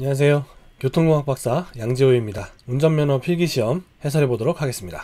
안녕하세요. 교통공학 박사 양지호입니다. 운전면허 필기시험 해설해 보도록 하겠습니다.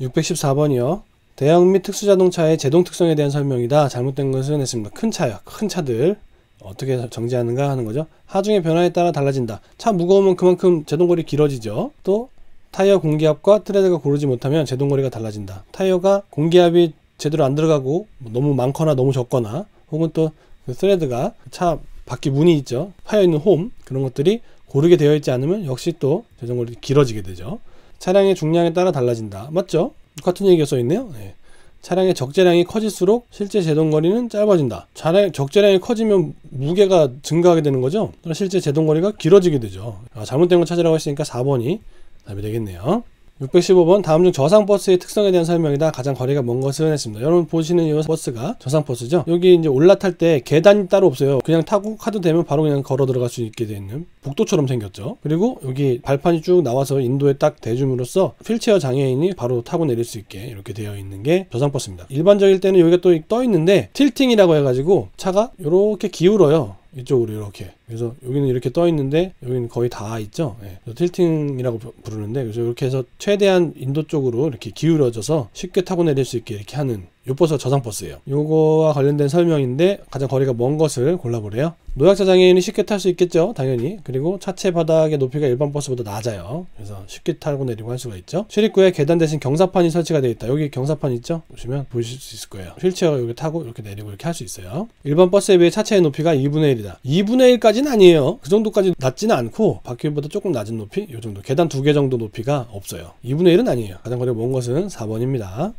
614번이요. 대형 및 특수자동차의 제동 특성에 대한 설명이다. 잘못된 것은 했습니다. 큰 차요. 큰 차들. 어떻게 정지하는가 하는 거죠. 하중의 변화에 따라 달라진다. 차 무거우면 그만큼 제동거리 길어지죠. 또 타이어 공기압과 트레드가 고르지 못하면 제동거리가 달라진다. 타이어가 공기압이 제대로 안 들어가고 너무 많거나 너무 적거나 혹은 또 그 트레드가 차 밖에 문이 있죠. 파여 있는 홈 그런 것들이 고르게 되어 있지 않으면 역시 또 제동거리 길어지게 되죠. 차량의 중량에 따라 달라진다. 맞죠? 같은 얘기가 써 있네요. 네. 차량의 적재량이 커질수록 실제 제동거리는 짧아진다. 차량 적재량이 커지면 무게가 증가하게 되는 거죠. 실제 제동거리가 길어지게 되죠. 아, 잘못된 걸 찾으라고 했으니까 4번이 답이 되겠네요. 615번 다음 중 저상 버스의 특성에 대한 설명이다. 가장 거리가 먼 것을 했습니다. 여러분 보시는 이 버스가 저상 버스죠. 여기 이제 올라탈 때 계단이 따로 없어요. 그냥 타고 카드 되면 바로 그냥 걸어 들어갈 수 있게 되어 있는 복도처럼 생겼죠. 그리고 여기 발판이 쭉 나와서 인도에 딱 대줌으로써 휠체어 장애인이 바로 타고 내릴 수 있게 이렇게 되어 있는 게 저상 버스입니다. 일반적일 때는 여기가 또 떠 있는데 틸팅이라고 해가지고 차가 이렇게 기울어요. 이쪽으로 이렇게 그래서 여기는 이렇게 떠 있는데 여기는 거의 다 있죠. 예. 틸팅이라고 부르는데 그래서 이렇게 해서 최대한 인도 쪽으로 이렇게 기울어져서 쉽게 타고 내릴 수 있게 이렇게 하는 요버스 저상 버스예요. 요거와 관련된 설명인데 가장 거리가 먼 것을 골라보래요. 노약자 장애인이 쉽게 탈 수 있겠죠, 당연히. 그리고 차체 바닥의 높이가 일반 버스보다 낮아요. 그래서 쉽게 타고 내리고 할 수가 있죠. 출입구에 계단 대신 경사판이 설치가 되어 있다. 여기 경사판 있죠? 보시면 보실 수 있을 거예요. 휠체어 여기 타고 이렇게 내리고 이렇게 할 수 있어요. 일반 버스에 비해 차체의 높이가 2분의 1이다. 2분의 1까지 정도까지는 아니에요. 그 정도까지 낮지는 않고 바퀴보다 조금 낮은 높이 요 정도 계단 두 개 정도 높이가 없어요. 2분의 1은 아니에요. 가장 거리가 먼 것은 4번입니다.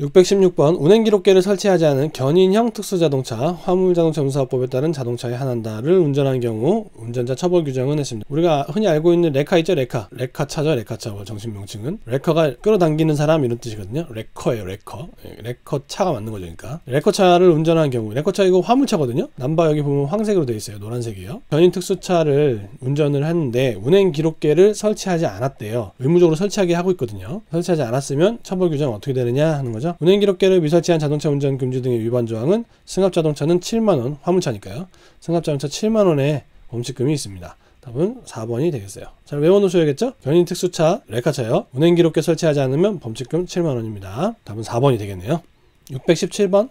616번 운행기록계를 설치하지 않은 견인형 특수자동차 화물자동차 운수화법에 따른 자동차의 하나다를 운전한 경우 운전자 처벌 규정은 했습니다. 우리가 흔히 알고 있는 레카 있죠 레카 레카차죠 레카차 뭐 정신명칭은 레카가 끌어당기는 사람 이런 뜻이거든요. 레커예요 레커 예, 레커차가 맞는 거죠 그러니까 레커차를 운전한 경우 레커차 이거 화물차거든요. 남바 여기 보면 황색으로 되어 있어요 노란색이요. 견인 특수차를 운전을 했는데 운행기록계를 설치하지 않았대요. 의무적으로 설치하게 하고 있거든요. 설치하지 않았으면 처벌 규정 어떻게 되느냐 하는 거죠. 거죠. 운행 기록계를 미설치한 자동차 운전 금지 등의 위반 조항은 승합 자동차는 7만원, 화물차니까요. 승합 자동차 7만원에 범칙금이 있습니다. 답은 4번이 되겠어요. 잘 외워놓으셔야겠죠? 견인 특수차, 레카차요. 운행 기록계 설치하지 않으면 범칙금 7만원입니다. 답은 4번이 되겠네요. 617번.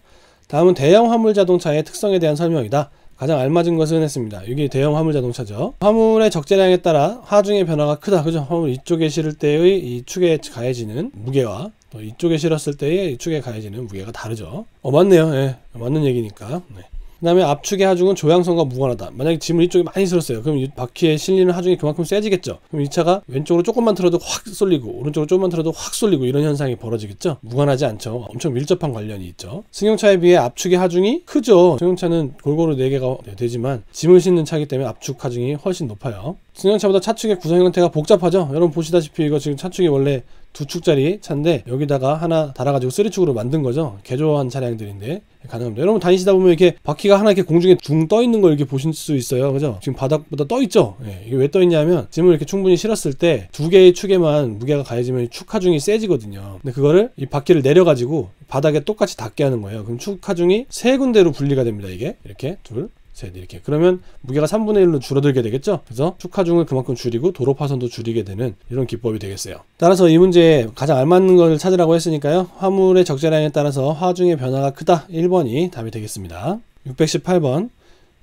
다음은 대형 화물 자동차의 특성에 대한 설명이다. 가장 알맞은 것은 했습니다. 이게 대형 화물 자동차죠. 화물의 적재량에 따라 하중의 변화가 크다. 그죠? 화물 이쪽에 실을 때의 이 축에 가해지는 무게와 또 뭐 이쪽에 실었을 때의 이쪽에 가해지는 무게가 다르죠. 어 맞네요. 예, 맞는 얘기니까. 네. 그 다음에 압축의 하중은 조향성과 무관하다. 만약에 짐을 이쪽에 많이 실었어요. 그럼 바퀴에 실리는 하중이 그만큼 세지겠죠. 그럼 이 차가 왼쪽으로 조금만 틀어도 확 쏠리고 오른쪽으로 조금만 틀어도 확 쏠리고 이런 현상이 벌어지겠죠. 무관하지 않죠. 엄청 밀접한 관련이 있죠. 승용차에 비해 압축의 하중이 크죠. 승용차는 골고루 4개가 되지만 짐을 싣는 차이기 때문에 압축 하중이 훨씬 높아요. 승용차보다 차축의 구성 형태가 복잡하죠. 여러분 보시다시피 이거 지금 차축이 원래 두 축짜리 차인데 여기다가 하나 달아가지고 쓰리 축으로 만든 거죠. 개조한 차량들인데 가능합니다. 여러분 다니시다 보면 이렇게 바퀴가 하나 이렇게 공중에 중떠 있는 걸 이렇게 보실 수 있어요. 그죠? 지금 바닥보다 떠 있죠? 예, 이게 왜 떠 있냐면 짐을 이렇게 충분히 실었을 때 두 개의 축에만 무게가 가해지면 축 하중이 세지거든요. 근데 그거를 이 바퀴를 내려가지고 바닥에 똑같이 닿게 하는 거예요. 그럼 축 하중이 세 군데로 분리가 됩니다. 이게 이렇게 둘, Z 이렇게 그러면 무게가 3분의 1로 줄어들게 되겠죠 그래서 축하중을 그만큼 줄이고 도로 파손도 줄이게 되는 이런 기법이 되겠어요 따라서 이 문제에 가장 알맞는 걸 찾으라고 했으니까요 화물의 적재량에 따라서 화중의 변화가 크다 1번이 답이 되겠습니다 618번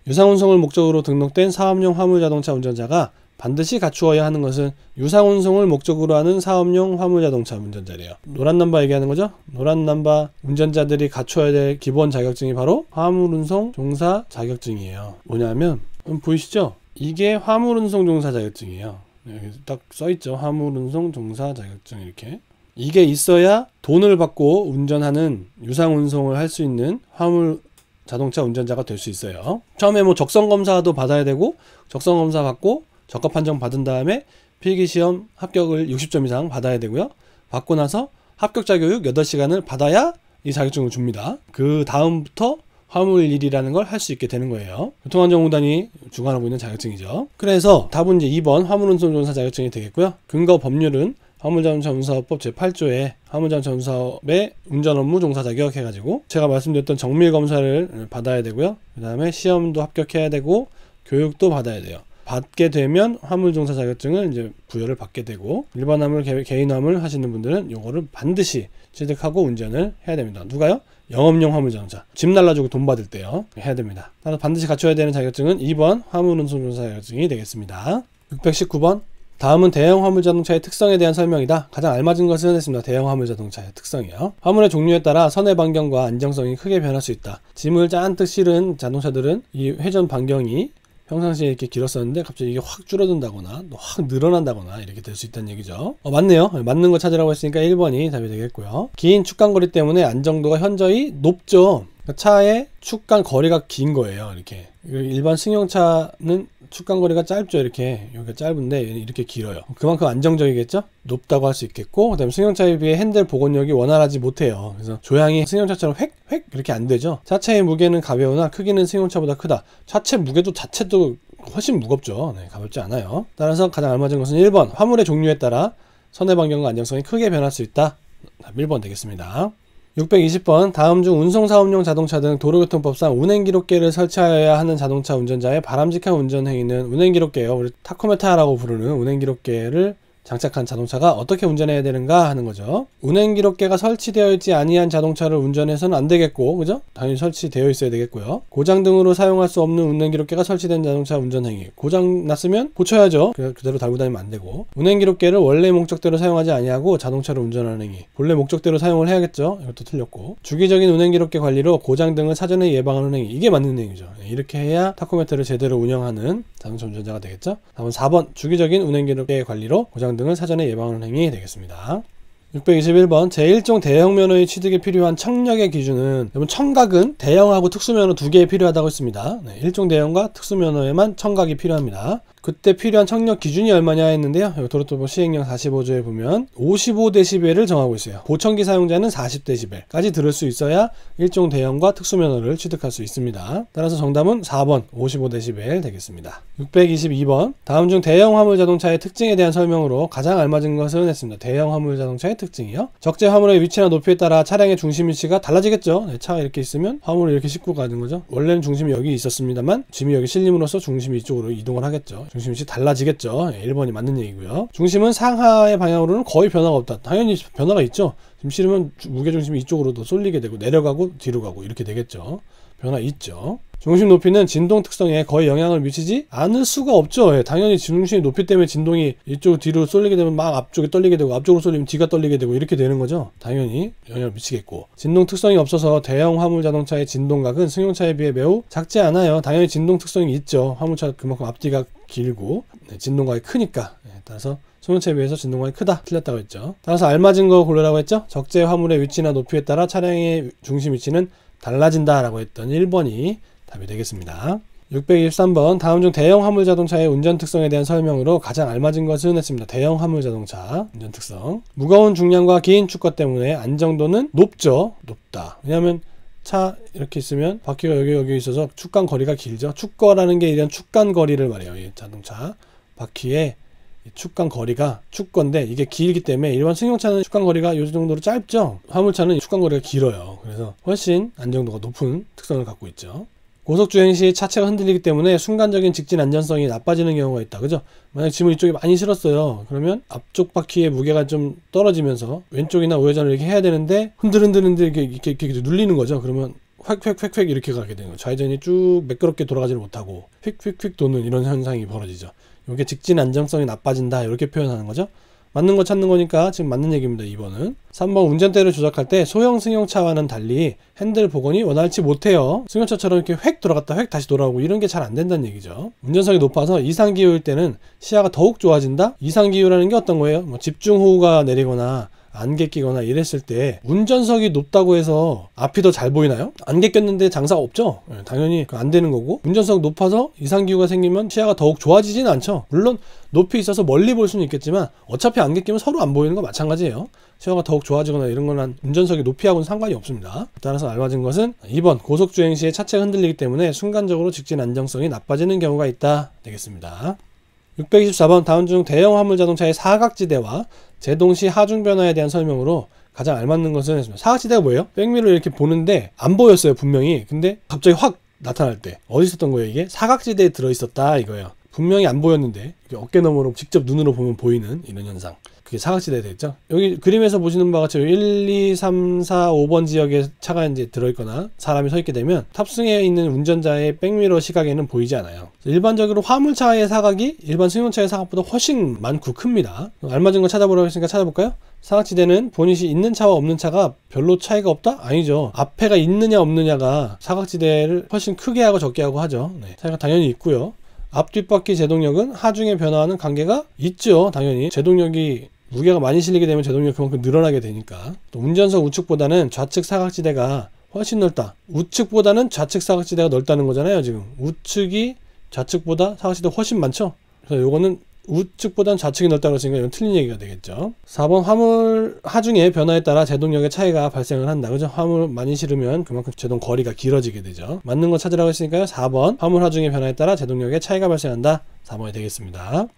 유상운송을 목적으로 등록된 사업용 화물자동차 운전자가 반드시 갖추어야 하는 것은 유상 운송을 목적으로 하는 사업용 화물자동차 운전자래요. 노란 남바 얘기하는 거죠? 노란 남바 운전자들이 갖춰야 될 기본 자격증이 바로 화물 운송 종사 자격증이에요. 뭐냐면 보이시죠? 이게 화물 운송 종사 자격증이에요. 여기 네, 딱 써있죠. 화물 운송 종사 자격증 이렇게. 이게 있어야 돈을 받고 운전하는 유상 운송을 할 수 있는 화물 자동차 운전자가 될 수 있어요. 처음에 뭐 적성 검사도 받아야 되고 적성 검사 받고 적합 판정 받은 다음에 필기 시험 합격을 60점 이상 받아야 되고요. 받고 나서 합격자 교육 8시간을 받아야 이 자격증을 줍니다. 그 다음부터 화물일이라는 걸 할 수 있게 되는 거예요. 교통안전공단이 주관하고 있는 자격증이죠. 그래서 답은 이제 2번 화물운송전사 자격증이 되겠고요. 근거 법률은 화물자동차 운사법 제8조에 화물자동차 사업의 운전 업무 종사 자격 해가지고 제가 말씀드렸던 정밀 검사를 받아야 되고요. 그 다음에 시험도 합격해야 되고 교육도 받아야 돼요. 받게 되면 화물종사 자격증을 이제 부여를 받게 되고 일반 화물 개인 화물 하시는 분들은 요거를 반드시 취득하고 운전을 해야 됩니다. 누가요? 영업용 화물자동차집 날라주고 돈 받을 때요 해야 됩니다. 따라 반드시 갖춰야 되는 자격증은 2번 화물운송종사 자격증이 되겠습니다. 619번 다음은 대형 화물 자동차의 특성에 대한 설명이다. 가장 알맞은 것을 했습니다. 대형 화물 자동차의 특성이요. 화물의 종류에 따라 선의 반경과 안정성이 크게 변할 수 있다. 짐을 짠뜩 실은 자동차들은 이 회전 반경이 평상시에 이렇게 길었었는데 갑자기 이게 확 줄어든다거나 또확 늘어난다거나 이렇게 될 수 있다는 얘기죠. 어, 맞네요. 예, 맞는 거 찾으라고 했으니까 1번이 답이 되겠고요. 긴 축간거리 때문에 안정도가 현저히 높죠. 그러니까 차의 축간 거리가 긴 거예요. 이렇게 그 일반 승용차는 축간거리가 짧죠 이렇게 여기가 짧은데 이렇게 길어요 그만큼 안정적이겠죠 높다고 할 수 있겠고 그다음에 승용차에 비해 핸들 복원력이 원활하지 못해요 그래서 조향이 승용차처럼 획획 이렇게 안 되죠 차체의 무게는 가벼우나 크기는 승용차보다 크다 차체 무게도 자체도 훨씬 무겁죠 네, 가볍지 않아요 따라서 가장 알맞은 것은 1번 화물의 종류에 따라 선의 반경과 안정성이 크게 변할 수 있다 1번 되겠습니다 620번 다음 중 운송사업용 자동차 등 도로교통법상 운행기록계를 설치하여야 하는 자동차 운전자의 바람직한 운전행위는 운행기록계요 우리 타코메타라고 부르는 운행기록계를 장착한 자동차가 어떻게 운전해야 되는가 하는 거죠. 운행 기록계가 설치되어 있지 아니한 자동차를 운전해서는 안 되겠고, 그죠? 당연히 설치되어 있어야 되겠고요. 고장 등으로 사용할 수 없는 운행 기록계가 설치된 자동차 운전 행위. 고장 났으면 고쳐야죠. 그, 그대로 달고 다니면 안 되고. 운행 기록계를 원래 목적대로 사용하지 아니하고 자동차를 운전하는 행위. 본래 목적대로 사용을 해야겠죠. 이것도 틀렸고. 주기적인 운행 기록계 관리로 고장 등을 사전에 예방하는 행위. 이게 맞는 행위죠. 네, 이렇게 해야 타코메트를 제대로 운영하는 자동차 운전자가 되겠죠. 다음은 4번 주기적인 운행 기록계 관리로 고장 등을 사전에 예방하는 행위 되겠습니다. 621번 제1종 대형면허의 취득에 필요한 청력의 기준은 여러분 청각은 대형하고 특수면허 두개 필요하다고 했습니다. 네, 1종 대형과 특수면허에만 청각이 필요합니다. 그때 필요한 청력 기준이 얼마냐 했는데요. 도로토보 시행령 45조에 보면 5 5데시벨 정하고 있어요. 보청기 사용자는 4 0데시까지 들을 수 있어야 일종 대형과 특수면허를 취득할 수 있습니다. 따라서 정답은 4번 5 5데시 되겠습니다. 622번 다음 중 대형 화물 자동차의 특징에 대한 설명으로 가장 알맞은 것은 했습니다. 대형 화물 자동차의 특징이요. 적재 화물의 위치나 높이에 따라 차량의 중심 위치가 달라지겠죠. 네, 차가 이렇게 있으면 화물을 이렇게 싣고 가는 거죠. 원래는 중심이 여기 있었습니다만 짐이 여기 실림으로써 중심이 이쪽으로 이동을 하겠죠. 중심 위치 달라지겠죠. 1번이 예, 맞는 얘기고요. 중심은 상하의 방향으로는 거의 변화가 없다. 당연히 변화가 있죠. 지금 실으면 무게중심이 이쪽으로도 쏠리게 되고 내려가고 뒤로 가고 이렇게 되겠죠. 변화 있죠. 중심 높이는 진동 특성에 거의 영향을 미치지 않을 수가 없죠. 예, 당연히 중심이 높이 때문에 진동이 이쪽 뒤로 쏠리게 되면 막 앞쪽에 떨리게 되고 앞쪽으로 쏠리면 뒤가 떨리게 되고 이렇게 되는 거죠. 당연히 영향을 미치겠고 진동 특성이 없어서 대형 화물 자동차의 진동각은 승용차에 비해 매우 작지 않아요. 당연히 진동 특성이 있죠. 화물차 그만큼 앞뒤가 길고 네, 진동각이 크니까 예, 따라서 소형차에 비해서 진동각이 크다 틀렸다고 했죠. 따라서 알맞은 거 고르라고 했죠. 적재 화물의 위치나 높이에 따라 차량의 중심 위치는 달라진다라고 했던 1번이 답이 되겠습니다. 623번 다음 중 대형 화물 자동차의 운전 특성에 대한 설명으로 가장 알맞은 것은 했습니다. 대형 화물 자동차 운전 특성 무거운 중량과 긴 축과 때문에 안정도는 높죠. 높다. 왜냐하면 차 이렇게 있으면 바퀴가 여기 여기 있어서 축간 거리가 길죠. 축거라는 게 이런 축간 거리를 말해요. 이 자동차 바퀴의 축간 거리가 축건데 이게 길기 때문에 일반 승용차는 축간 거리가 요 정도로 짧죠. 화물차는 축간 거리가 길어요. 그래서 훨씬 안정도가 높은 특성을 갖고 있죠. 고속주행 시 차체가 흔들리기 때문에 순간적인 직진 안전성이 나빠지는 경우가 있다. 그죠? 만약 짐을 이쪽에 많이 실었어요. 그러면 앞쪽 바퀴의 무게가 좀 떨어지면서 왼쪽이나 우회전을 이렇게 해야 되는데 흔들흔들흔들 이렇게, 이렇게, 이렇게, 이렇게 눌리는 거죠. 그러면 휙휙휙휙 이렇게 가게 되는 거예 좌회전이 쭉 매끄럽게 돌아가지를 못하고 휙휙휙 도는 이런 현상이 벌어지죠. 이게 직진 안정성이 나빠진다. 이렇게 표현하는 거죠. 맞는 거 찾는 거니까 지금 맞는 얘기입니다. 2번은. 3번 운전대를 조작할 때 소형 승용차와는 달리 핸들 복원이 원활치 못해요. 승용차처럼 이렇게 획 돌아갔다 획 다시 돌아오고 이런 게 잘 안 된다는 얘기죠. 운전석이 높아서 이상기후일 때는 시야가 더욱 좋아진다? 이상기후라는 게 어떤 거예요? 뭐 집중호우가 내리거나 안개 끼거나 이랬을 때 운전석이 높다고 해서 앞이 더 잘 보이나요? 안개 꼈는데 장사 없죠? 예, 당연히 그 안 되는 거고 운전석 높아서 이상기후가 생기면 시야가 더욱 좋아지진 않죠. 물론 높이 있어서 멀리 볼 수는 있겠지만 어차피 안개 끼면 서로 안 보이는 거 마찬가지예요. 시야가 더욱 좋아지거나 이런 건운전석이 높이하고는 상관이 없습니다. 따라서 알맞은 것은 2번 고속주행 시에 차체가 흔들리기 때문에 순간적으로 직진 안정성이 나빠지는 경우가 있다 되겠습니다. 624번 다음중 대형 화물 자동차의 사각지대와 제동시 하중 변화에 대한 설명으로 가장 알맞는 것은 사각지대가 뭐예요? 백미를 이렇게 보는데 안 보였어요 분명히 근데 갑자기 확 나타날 때 어디 있었던 거예요 이게? 사각지대에 들어있었다 이거예요 분명히 안 보였는데 어깨 너머로 직접 눈으로 보면 보이는 이런 현상 그게 사각지대 되겠죠 여기 그림에서 보시는 바와 같이 1, 2, 3, 4, 5번 지역에 차가 이제 들어있거나 사람이 서 있게 되면 탑승에 있는 운전자의 백미러 시각에는 보이지 않아요 일반적으로 화물차의 사각이 일반 승용차의 사각보다 훨씬 많고 큽니다 알맞은 거 찾아보라고 했으니까 찾아볼까요? 사각지대는 본인이 있는 차와 없는 차가 별로 차이가 없다? 아니죠. 앞에가 있느냐 없느냐가 사각지대를 훨씬 크게 하고 적게 하고 하죠. 네. 차이가 당연히 있고요. 앞뒷바퀴 제동력은 하중에 변화하는 관계가 있죠. 당연히 제동력이 무게가 많이 실리게 되면 제동력이 그만큼 늘어나게 되니까 또 운전석 우측보다는 좌측 사각지대가 훨씬 넓다. 우측보다는 좌측 사각지대가 넓다는 거잖아요. 지금 우측이 좌측보다 사각지대 가 훨씬 많죠. 그래서 요거는 우측보단 좌측이 넓다고 했으니까 이건 틀린 얘기가 되겠죠. 4번 화물 하중의 변화에 따라 제동력의 차이가 발생을 한다. 그죠? 화물 많이 실으면 그만큼 제동 거리가 길어지게 되죠. 맞는 거 찾으라고 했으니까요. 4번 화물 하중의 변화에 따라 제동력의 차이가 발생한다. 4번이 되겠습니다.